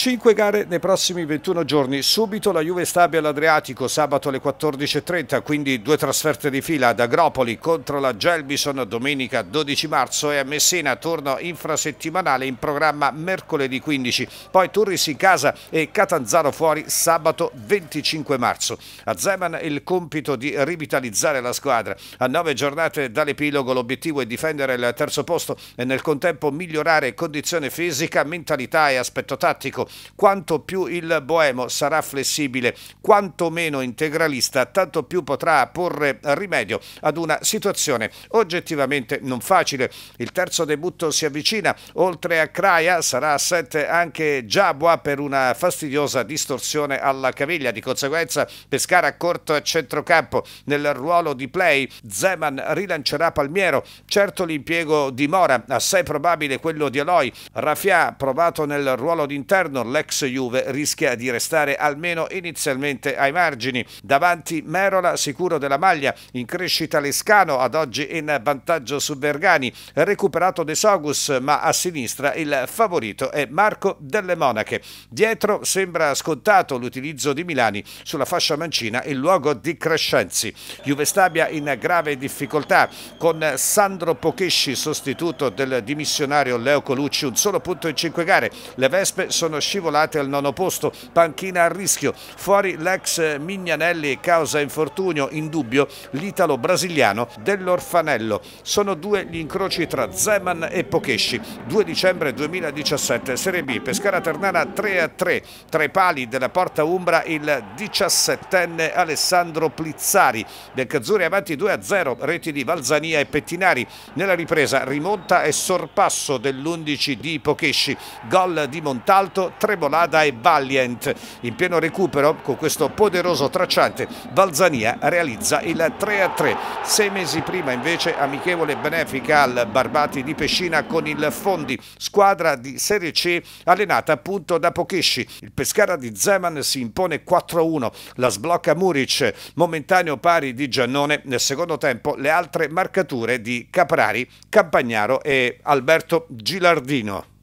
5 gare nei prossimi 21 giorni. Subito la Juve Stabia all'Adriatico sabato alle 14.30, quindi due trasferte di fila ad Agropoli contro la Gelbison domenica 12 marzo e a Messina turno infrasettimanale in programma mercoledì 15. Poi Turris in casa e Catanzaro fuori sabato 25 marzo. A Zeman il compito di rivitalizzare la squadra. A nove giornate dall'epilogo l'obiettivo è difendere il terzo posto e nel contempo migliorare condizione fisica, mentalità e aspetto tattico quanto più il boemo sarà flessibile, quanto meno integralista, tanto più potrà porre rimedio ad una situazione oggettivamente non facile. Il terzo debutto si avvicina, oltre a Craia sarà a 7 anche Giabua per una fastidiosa distorsione alla caviglia, di conseguenza Pescara corto a centrocampo nel ruolo di play, Zeman rilancerà Palmiero, certo l'impiego di Mora, assai probabile quello di Aloy, Raffià provato nel ruolo d'interno Nordor, l'ex Juve rischia di restare almeno inizialmente ai margini. Davanti Merola sicuro della maglia, in crescita Lescano ad oggi in vantaggio su Bergani, recuperato De Sogus ma a sinistra il favorito è Marco Delle Monache. Dietro sembra scontato l'utilizzo di Milani sulla fascia mancina in luogo di Crescenzi. Juve Stabia in grave difficoltà con Sandro Pochesci sostituto del dimissionario Leo Colucci, un solo punto in 5 gare. Le Vespe sono scivolate al nono posto, panchina a rischio, fuori l'ex Mignanelli causa infortunio, in dubbio l'italo-brasiliano dell'Orfanello. Sono due gli incroci tra Zeman e Pokesci, 2 dicembre 2017 Serie B, Pescara Ternana 3 3, tra i pali della Porta Umbra il 17enne Alessandro Plizzari, del Cazzuri avanti 2 0, reti di Valzania e Pettinari, nella ripresa rimonta e sorpasso dell'11 di Pokesci, gol di Montalto Trebolada e Valiant. In pieno recupero con questo poderoso tracciante Valzania realizza il 3-3. Sei mesi prima invece amichevole benefica al Barbati di Pescina con il Fondi, squadra di Serie C allenata appunto da Pokesci. Il Pescara di Zeman si impone 4-1, la sblocca Muric, momentaneo pari di Giannone. Nel secondo tempo le altre marcature di Caprari, Campagnaro e Alberto Gilardino.